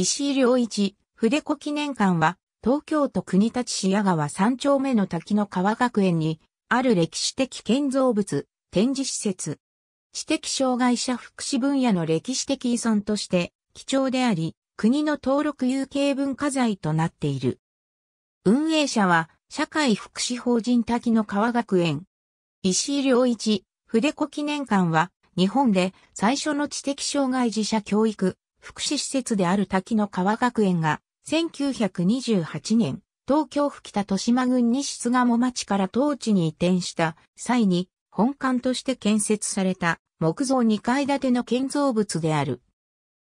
石井良一、筆子記念館は、東京都国立市矢川三丁目の滝の川学園に、ある歴史的建造物、展示施設。知的障害者福祉分野の歴史的依存として、貴重であり、国の登録有形文化財となっている。運営者は、社会福祉法人滝の川学園。石井良一、筆子記念館は、日本で最初の知的障害児者教育、福祉施設である滝の川学園が、1928年、東京府北豊島郡西菅も町から当地に移転した際に、本館として建設された木造2階建ての建造物である。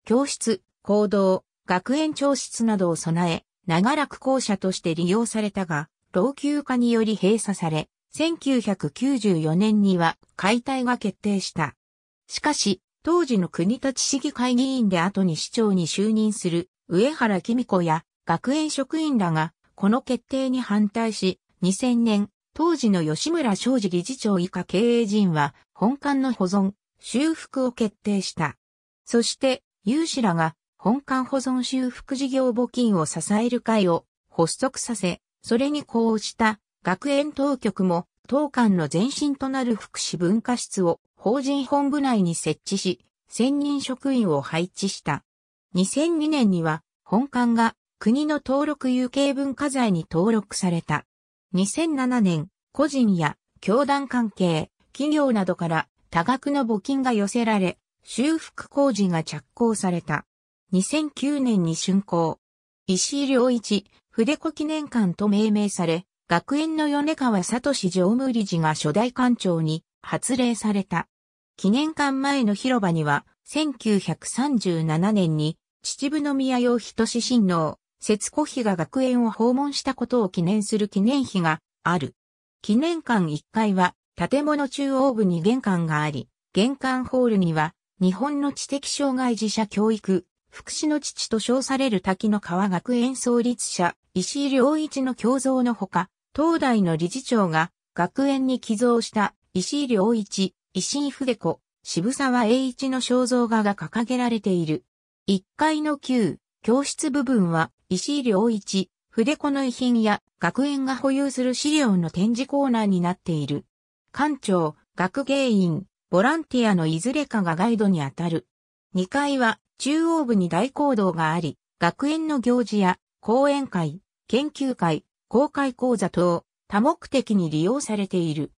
教室、行動、学園長室などを備え、長らく校舎として利用されたが、老朽化により閉鎖され、1994年には解体が決定した。しかし、当時の国立市議会議員で後に市長に就任する上原紀美子や学園職員らがこの決定に反対し、2000年、当時の吉村昌司理事長以下経営陣は本館の保存、修復を決定した。そして、有志らが本館保存修復事業募金を支える会を発足させ、それに呼応した学園当局も当館の前身となる福祉文化室を法人本部内に設置し、専任職員を配置した。2002年には本館が国の登録有形文化財に登録された。2007年、個人や教団関係、企業などから多額の募金が寄せられ、修復工事が着工された。2009年に竣工。石井良一、筆子記念館と命名され、学園の米川聡常務理事が初代館長に発令された。記念館前の広場には、1937年に、秩父宮用人志親王、節子妃が学園を訪問したことを記念する記念碑がある。記念館1階は、建物中央部に玄関があり、玄関ホールには、日本の知的障害児者教育、福祉の父と称される滝の川学園創立者、石井良一の胸像のほか、東大の理事長が学園に寄贈した石井良一、石井筆子、渋沢栄一の肖像画が掲げられている。1階の旧、教室部分は、石井良一、筆子の遺品や学園が保有する資料の展示コーナーになっている。館長、学芸員、ボランティアのいずれかがガイドにあたる。2階は中央部に大講堂があり、学園の行事や講演会、研究会、公開講座等、多目的に利用されている。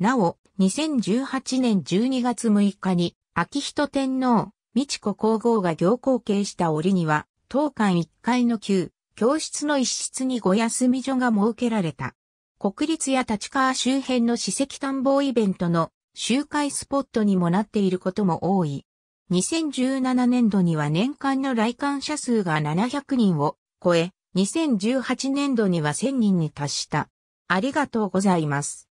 なお、2018年12月6日に、秋人天皇、美智子皇后が行幸計した折には、当館1階の旧、教室の一室にご休み所が設けられた。国立や立川周辺の史跡探訪イベントの集会スポットにもなっていることも多い。2017年度には年間の来館者数が700人を超え、2018年度には1000人に達した。ありがとうございます。